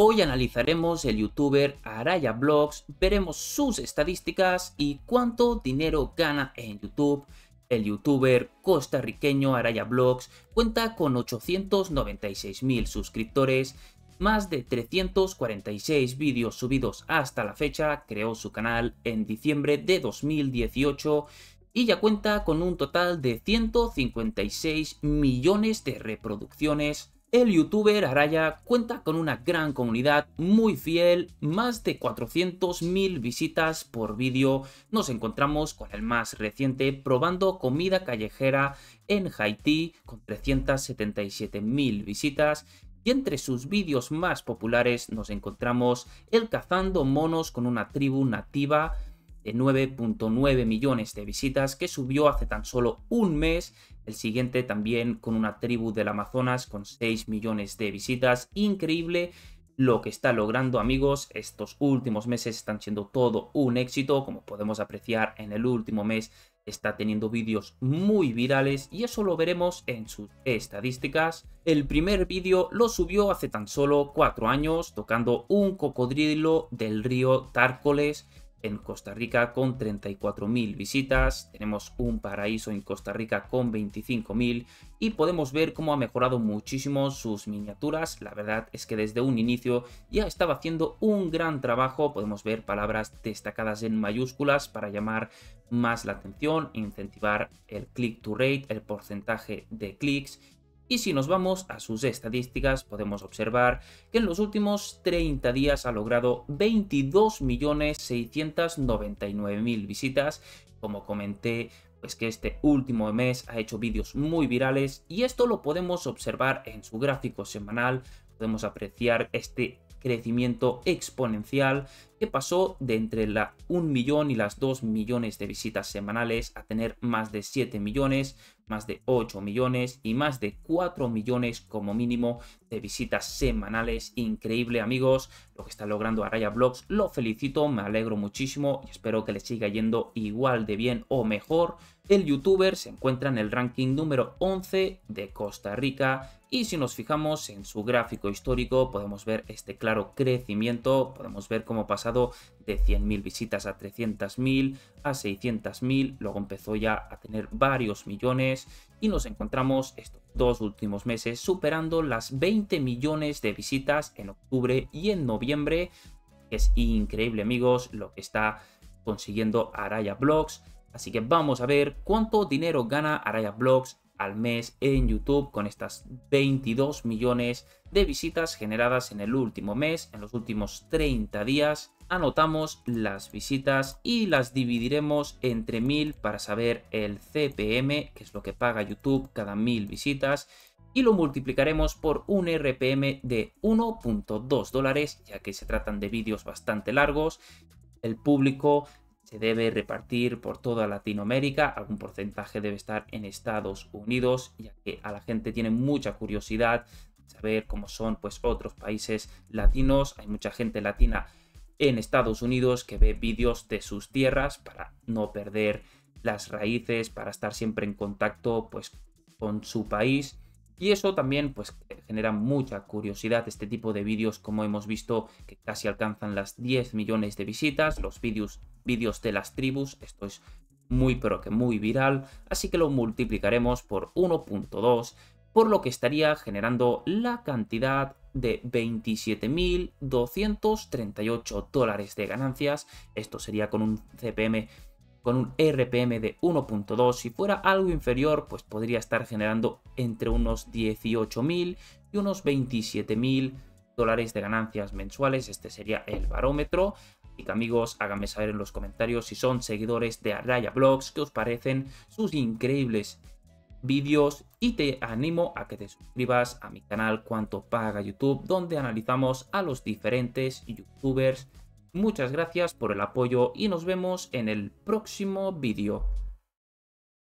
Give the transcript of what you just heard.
Hoy analizaremos el youtuber Araya Blogs, veremos sus estadísticas y cuánto dinero gana en YouTube. El youtuber costarriqueño Araya Blogs cuenta con 896.000 mil suscriptores, más de 346 vídeos subidos hasta la fecha, creó su canal en diciembre de 2018 y ya cuenta con un total de 156 millones de reproducciones el youtuber Araya cuenta con una gran comunidad muy fiel, más de 400.000 visitas por vídeo. Nos encontramos con el más reciente probando comida callejera en Haití con 377.000 visitas y entre sus vídeos más populares nos encontramos el cazando monos con una tribu nativa 9.9 millones de visitas que subió hace tan solo un mes. El siguiente también con una tribu del Amazonas con 6 millones de visitas. Increíble lo que está logrando amigos. Estos últimos meses están siendo todo un éxito. Como podemos apreciar en el último mes está teniendo vídeos muy virales y eso lo veremos en sus estadísticas. El primer vídeo lo subió hace tan solo 4 años tocando un cocodrilo del río Tárcoles en Costa Rica con 34.000 visitas, tenemos un paraíso en Costa Rica con 25.000 y podemos ver cómo ha mejorado muchísimo sus miniaturas, la verdad es que desde un inicio ya estaba haciendo un gran trabajo, podemos ver palabras destacadas en mayúsculas para llamar más la atención, incentivar el click to rate, el porcentaje de clics y si nos vamos a sus estadísticas, podemos observar que en los últimos 30 días ha logrado 22.699.000 visitas. Como comenté, pues que este último mes ha hecho vídeos muy virales y esto lo podemos observar en su gráfico semanal. Podemos apreciar este crecimiento exponencial que pasó de entre la 1 millón y las 2 millones de visitas semanales a tener más de 7 millones, más de 8 millones y más de 4 millones como mínimo de visitas semanales. Increíble, amigos, lo que está logrando Raya Blogs. Lo felicito, me alegro muchísimo y espero que le siga yendo igual de bien o mejor. El youtuber se encuentra en el ranking número 11 de Costa Rica y si nos fijamos en su gráfico histórico podemos ver este claro crecimiento, podemos ver cómo ha pasado de 100.000 visitas a 300.000, a 600.000, luego empezó ya a tener varios millones y nos encontramos estos dos últimos meses superando las 20 millones de visitas en octubre y en noviembre. Es increíble, amigos, lo que está consiguiendo Araya Blogs. Así que vamos a ver cuánto dinero gana Araya Blogs al mes en YouTube con estas 22 millones de visitas generadas en el último mes, en los últimos 30 días. Anotamos las visitas y las dividiremos entre 1000 para saber el CPM, que es lo que paga YouTube cada 1000 visitas y lo multiplicaremos por un RPM de 1.2 dólares, ya que se tratan de vídeos bastante largos. El público se debe repartir por toda Latinoamérica, algún porcentaje debe estar en Estados Unidos, ya que a la gente tiene mucha curiosidad saber cómo son pues otros países latinos, hay mucha gente latina en Estados Unidos que ve vídeos de sus tierras para no perder las raíces, para estar siempre en contacto pues con su país y eso también pues genera mucha curiosidad, este tipo de vídeos como hemos visto que casi alcanzan las 10 millones de visitas, los vídeos, vídeos de las tribus, esto es muy pero que muy viral, así que lo multiplicaremos por 1.2, por lo que estaría generando la cantidad de 27.238 dólares de ganancias, esto sería con un CPM con un RPM de 1.2. Si fuera algo inferior, pues podría estar generando entre unos 18.000 y unos 27.000 dólares de ganancias mensuales. Este sería el barómetro. Así que amigos, háganme saber en los comentarios si son seguidores de Araya Blogs, qué os parecen sus increíbles vídeos y te animo a que te suscribas a mi canal Cuánto Paga YouTube, donde analizamos a los diferentes youtubers Muchas gracias por el apoyo y nos vemos en el próximo vídeo.